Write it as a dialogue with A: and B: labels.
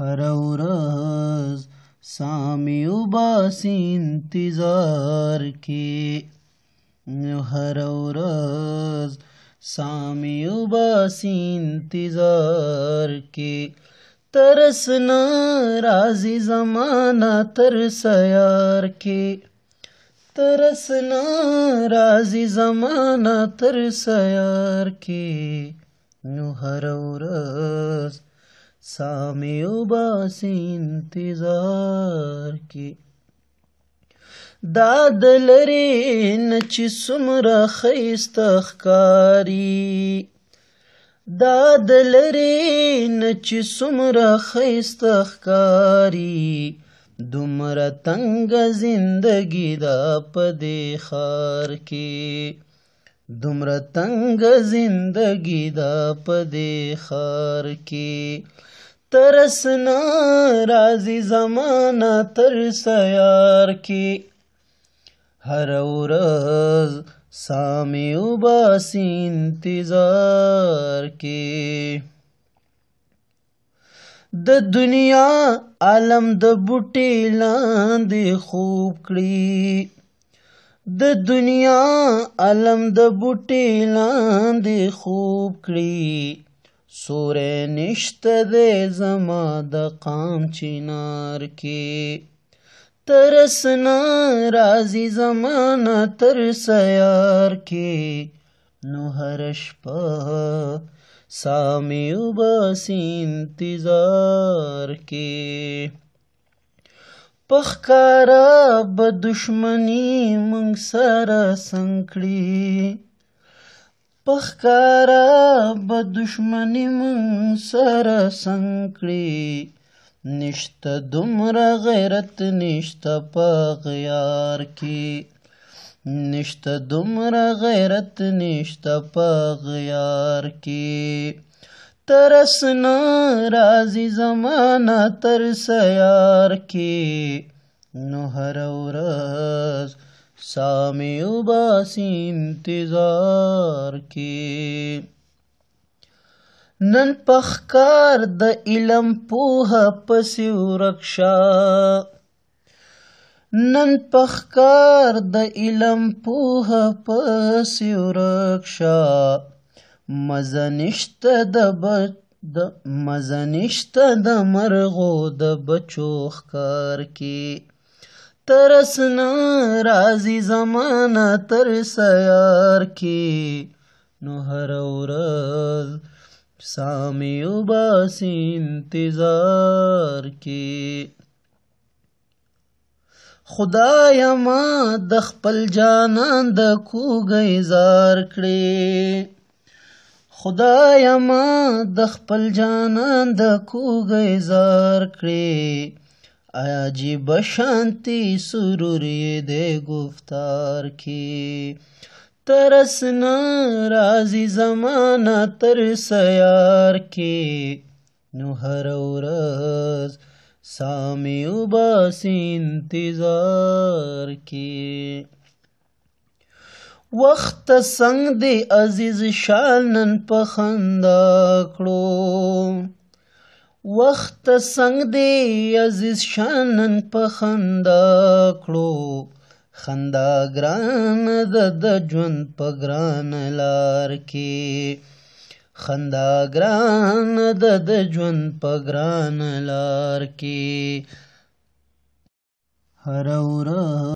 A: ہرو رس سامی اوباسی انتظار کے نوہرس سامی اوباس انتظار کے ترسنا راضی زمانہ تر کے ترسنا راضی زمانہ تر سار کے ہر رس سامی و باسی انتظار کی دا دلری نچی سمر خیست اخکاری دا دلری نچی سمر خیست اخکاری دومره تنگ زندگی دا پدې خار کې دومره تنگ زندگی دا پدې خار کې ترس نه راځي زمانہ تر سیار کې هر ورځ سامی وباس انتظار کې د دنیا عالم د بوټي لاندې خوب کړی د دنیا عالم د بوټي لاندې خوب کړی سورې نشته دې زما د قام چینار کې ترس نه راځي زمانه تر سیار کې نو هر شپه سامي وباس انتظار کې پخکارا به دشمنی مونږ سره څنګه پخکارا به دشمنی من سره څنګه کړي نشته دومره غیرت نشته په غیار کې نشته دومره غیرت نشته په غیار کې ترس نه راځي زمانه تر سیار کې نو هر ورځ سامی و باسی انتظار کی نن پخکار د علم پوها پسی ورکشا نن پخکار د علم پوها پسی ورکشا مزنشت د بچ د مزنشت د مرغو د بچو خکار کی ترس نه راځي زمانہ تر سیار کې نو هر ورځ سامي وباس انتظار کې خدایا ما د خپل جانان د کوګي زار کړې خدایا ما د خپل جانان د کوګي زار کړې عجیب شانتی سرور دے گفتار کی ترس ناراضی زمانہ تر سیار کی نو هر ورځ سامی وباس انتظار کی وخت څنګه دی عزیز شان نن په خندا کړو وخت څنګه دی عزیز شانن په خندا کړو خندا ګران د د ژوند په ګران لار کې خندا ګران د د ژوند په ګران لار کې هر ورځ